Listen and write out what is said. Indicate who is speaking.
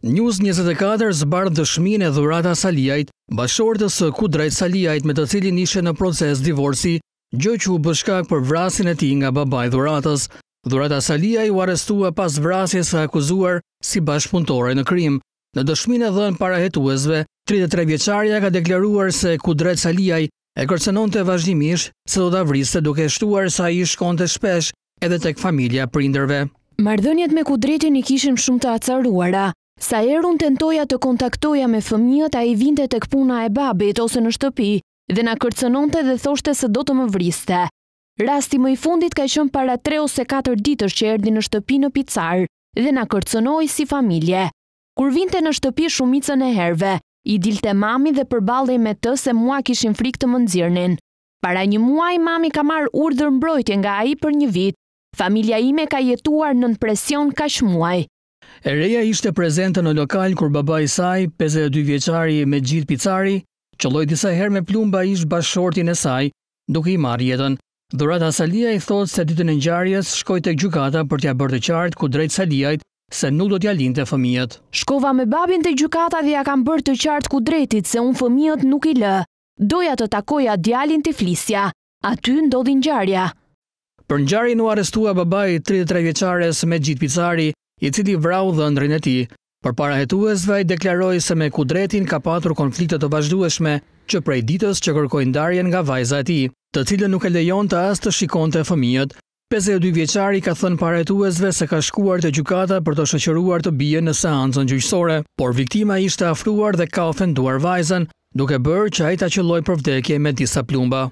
Speaker 1: News 24 zbardh dëshmin e dhurata Saliajt, bashortës së ku drejt Saliajt me të cilin ishe në proces divorci, gjë që u bëshkak për vrasin e ti nga babaj dhuratës. Dhurata Saliaj u arestua pas vrasjes e akuzuar si bashkëpuntore në krim. Në dëshmin e dhën para hetuesve, 33 vjeqarja ka deklaruar se ku drejt Saliaj e kërcenon të vazhdimish se do të avriste duke shtuar sa i shkon të shpesh edhe tek familja prinderve.
Speaker 2: Mardhënjet me kudretin i kishim shumë të acaruara, Sa erun tentoja të kontaktoja me fëmijët, a i vinte të këpuna e babit ose në shtëpi dhe na kërcënonte dhe thoshte se do të më vriste. Rasti më i fundit ka ishën para 3 ose 4 ditës që erdi në shtëpi në pizarë dhe na kërcenoj si familje. Kur vinte në shtëpi shumicën e herve, i dilte mami dhe përbalde me të se mua kishin frik të më Para një muaj, mami ka marë urdhër mbrojtje nga aji për një vit. Familia ime ka jetuar në në presion ka shmuaj.
Speaker 1: E reja ishte prezente në lokal kur baba i saj, 52 vjeqari me gjithë picari, qëlloj disa her me plumba ishtë bashortin e saj, duke i marrë jetën. Dhurata Salia i thot se ditën e njarjes shkoj të gjukata për tja bërë të qartë ku drejt Saliajt se nuk do t'ja linë të fëmijët.
Speaker 2: Shkova me babin të gjukata dhe ja kam bërë të qartë ku drejtit se unë fëmijët nuk i lë. Doja të takoja djalin të flisja. Aty ndodhin gjarja.
Speaker 1: Për njarjen u arestua babaj 33 vjeqares me gjitë pizari, i cili vrau dhe ndrin e ti, për para hetuesve i deklaroj se me kudretin ka patur konfliktet të vazhdueshme që prej ditës që kërkoj ndarjen nga vajza e ti, të cilën nuk e lejon të as të shikon të fëmijët. 52 vjeqari ka thënë para hetuesve se ka shkuar të gjukata për të shëqëruar të bije në seancën gjyqësore, por viktima ishte afruar dhe ka ofenduar vajzen, duke bërë që ajta qëlloj për vdekje me disa plumba.